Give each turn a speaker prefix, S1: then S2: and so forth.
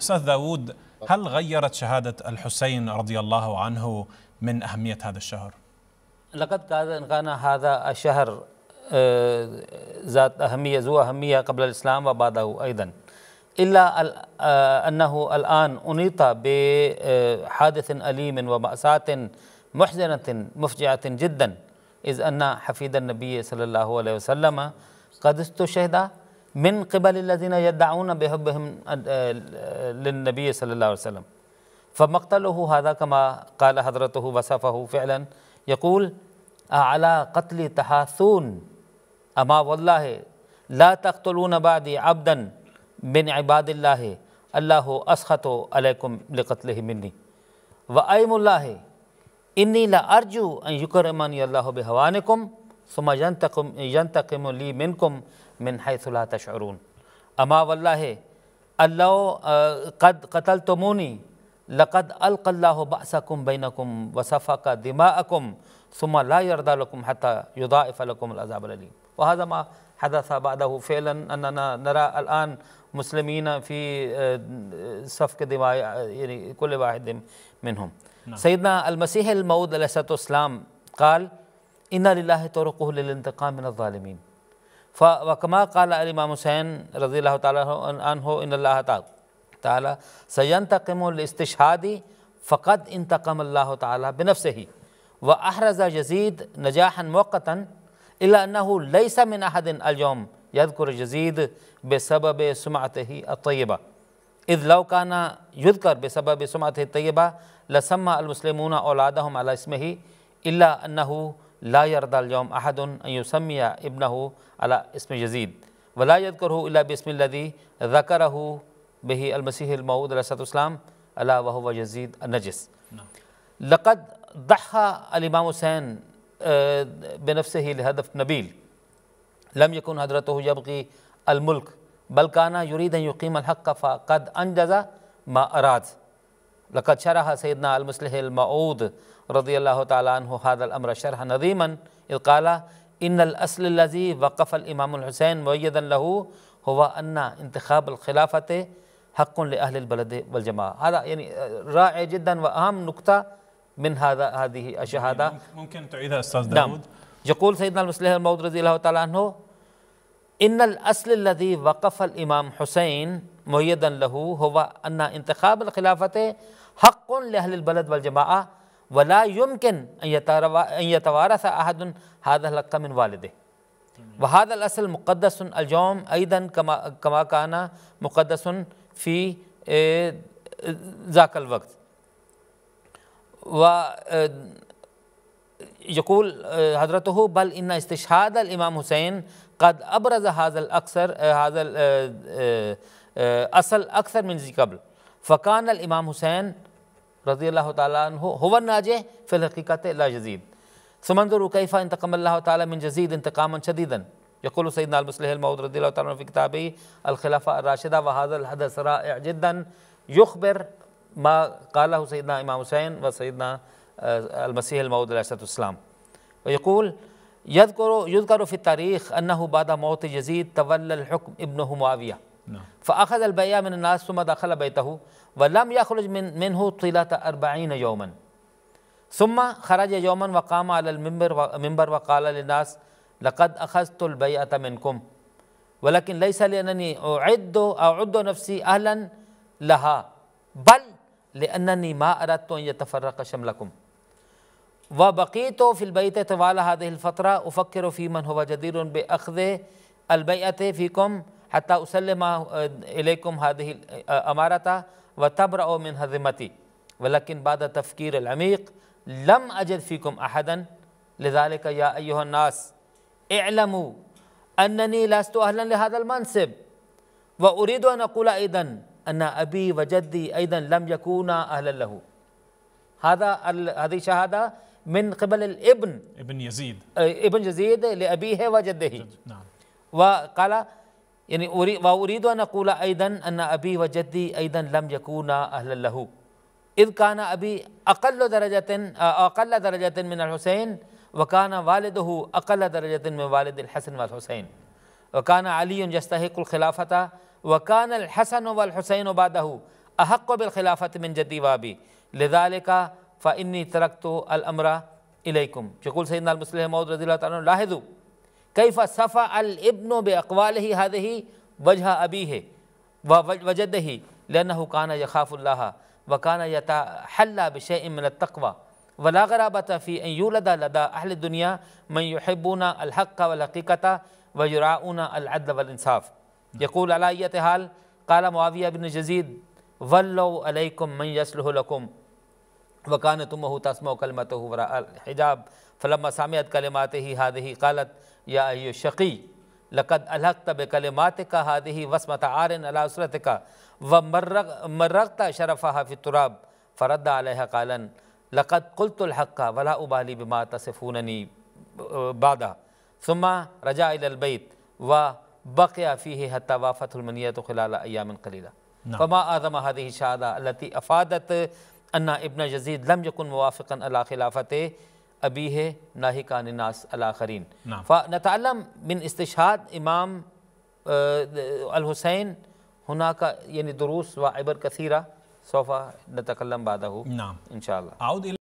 S1: أستاذ داوود هل غيرت شهادة الحسين رضي الله عنه من أهمية هذا الشهر؟ لقد كان هذا الشهر آه، ذات أهمية ذو أهمية قبل الإسلام وبعده أيضا إلا آه، أنه الآن أنيط بحادث آه، أليم ومأساة محزنة مفجعة جدا إذ أن حفيد النبي صلى الله عليه وسلم قد استشهد من قبل الذين يدعون بحبهم للنبي صلى الله عليه وسلم فمقتله هذا كما قال حضرته وصفه فعلا يقول على قتل تحاثون اما والله لا تقتلون تخت العباد ابدن بن الله اللہ اللہ اصخت وطل و اَ اللہ لا ارجو ان یقر اللہ ینتقم, ینتقم لی منکم من حيث لا تشعرون أما والله اللو آه، قد قتلتموني لقد ألقى الله بأسكم بينكم وسفك دماءكم ثم لا يرضى لكم حتى يضاعف لكم العذاب الأليم وهذا ما حدث بعده فعلا أننا نرى الآن مسلمين في آه، سفك دماء يعني كل واحد منهم نعم. سيدنا المسيح الموعود عليه الصلاة والسلام قال إن لله طرقه للانتقام من الظالمين وکما قال کالہ حسین رضی اللہ تعالیٰ تع تعالیٰ سین تقم اصطادی فقط ان تکم اللہ تعالیٰ بنف ہی و اہ یزید جزید نجاہن موقطََََََََََََ اللہ سنہدن الجوم يد كر جزید بے صبب ہی طییبہ اد لو ید کر بے صبب بسماۃ طیبہ لسمہ المسلمون الاد ہم علسمی اللہ عن لا على اسم يزيد ولا يذكره الا باسم الذي ذكره به المسيح الموعود بہی المسیح المعود الا وهو یزید النجس لقد ضحى الامام حسین بنفسه لهدف نبیل لم حضرته يبغي الملك بل كان يريد ان يقيم الحق فا قد انجزا ما اراد لقد شرح سيدنا المسلح المعود رضي الله تعالى عنه هذا الأمر شرحا عظيما إذ قال إن الأصل الذي وقف الإمام الحسين مؤيدا له هو أن انتخاب الخلافة حق لأهل البلد والجماعة هذا يعني رائع جدا وأهم نقطة من هذا هذه الشهادة ممكن تعيدها أستاذ نعم. داود يقول سيدنا المسلح المعود رضي الله تعالى عنه إن الأصل الذي وقف الإمام حسين مؤيدا له هو أن انتخاب الخلافة حق لأهل البلد والجماعة ولا يمكن أن يتوارث أحد هذا الحق من والده وهذا الأصل مقدس اليوم أيضا كما, كما كان مقدس في آه، ذاك الوقت و آه، يقول آه، حضرته بل إن استشهاد الإمام حسين قد أبرز هذا الأكثر آه، هذا الأصل آه، أكثر من ذي قبل فكان الإمام حسين رضي الله تعالى عنه هو الناجح في الحقيقة لا يزيد ثم انظروا كيف انتقم الله تعالى من جزيد انتقاما شديدا يقول سيدنا المصلح المعود رضي الله تعالى عنه في كتابه الخلافة الراشدة وهذا الحدث رائع جدا يخبر ما قاله سيدنا إمام حسين وسيدنا المسيح الموعود عليه الصلاة والسلام ويقول يذكر يذكر في التاريخ أنه بعد موت يزيد تولى الحكم ابنه معاوية نعم. فأخذ البيع من الناس ثم دخل بيته ولم يخرج من منه طيلة أربعين يوما ثم خرج يوما وقام على المنبر وقال للناس لقد أخذت البيعة منكم ولكن ليس لأنني أعد أعد نفسي أهلا لها بل لأنني ما أردت أن يتفرق شملكم وبقيت في البيت طوال هذه الفترة أفكر في من هو جدير بأخذ البيئة فيكم حتى أسلم آه، إليكم هذه الأمارة آه، وتبرأ من هزيمتي ولكن بعد التفكير العميق لم أجد فيكم أحدا لذلك يا أيها الناس اعلموا أنني لست أهلا لهذا المنصب وأريد أن أقول أيضا أن أبي وجدي أيضا لم يكونا أهلا له هذا هذه شهادة من قبل الابن ابن يزيد ابن يزيد لأبيه وجده جد. نعم وقال يعني وأريد أن أقول أيضا أن أبي وجدي أيضا لم يكونا أهلا له إذ كان أبي أقل درجة أقل درجة من الحسين وكان والده أقل درجة من والد الحسن والحسين وكان علي يستحق الخلافة وكان الحسن والحسين بعده أحق بالخلافة من جدي وأبي لذلك فَإِنِّي تَرَكْتُ الْأَمْرَ إِلَيْكُمْ چکل سیدنا المسلح مہود رضی اللہ تعالیٰ عنہ لاحظو کیفہ صفع الابن بے اقوال ہی حادہی وجہ ابی ہے ووجد ہی لینہو کانا یخاف اللہ وکانا یتا حلہ بشئئن من التقوی ولا غرابت فی ان یولد لدہ اہل الدنیا من یحبونا الحق والحقیقت ویراؤنا العدل والانصاف یقول علیہ حال قال معاویہ بن جزید وَلَّوْ عَلَيْكُمْ مَنْ يَسْلُهُ لَكُمْ وكانت امه تسمع كلمته وراء الحجاب فلما سمعت كلماته هذه قالت يا ايها الشقي لقد الحق بكلماتك هذه وسمت عار على اسرتك ومرغت شرفها في التراب فرد عليها قالا لقد قلت الحق ولا ابالي بما تصفونني بعد ثم رجع الى البيت وبقي فيه حتى وافت المنية خلال أيام قليلة نعم. فما أعظم هذه الشهادة التي أفادت انا ابن یزید لم یکن موافقاً علا خلافت ابی ہے ناہی کان ناس علا خرین فنتعلم من استشاد امام الحسین ہنا کا یعنی دروس و عبر کثیرہ صوفہ نتکلم بعدہ بادہ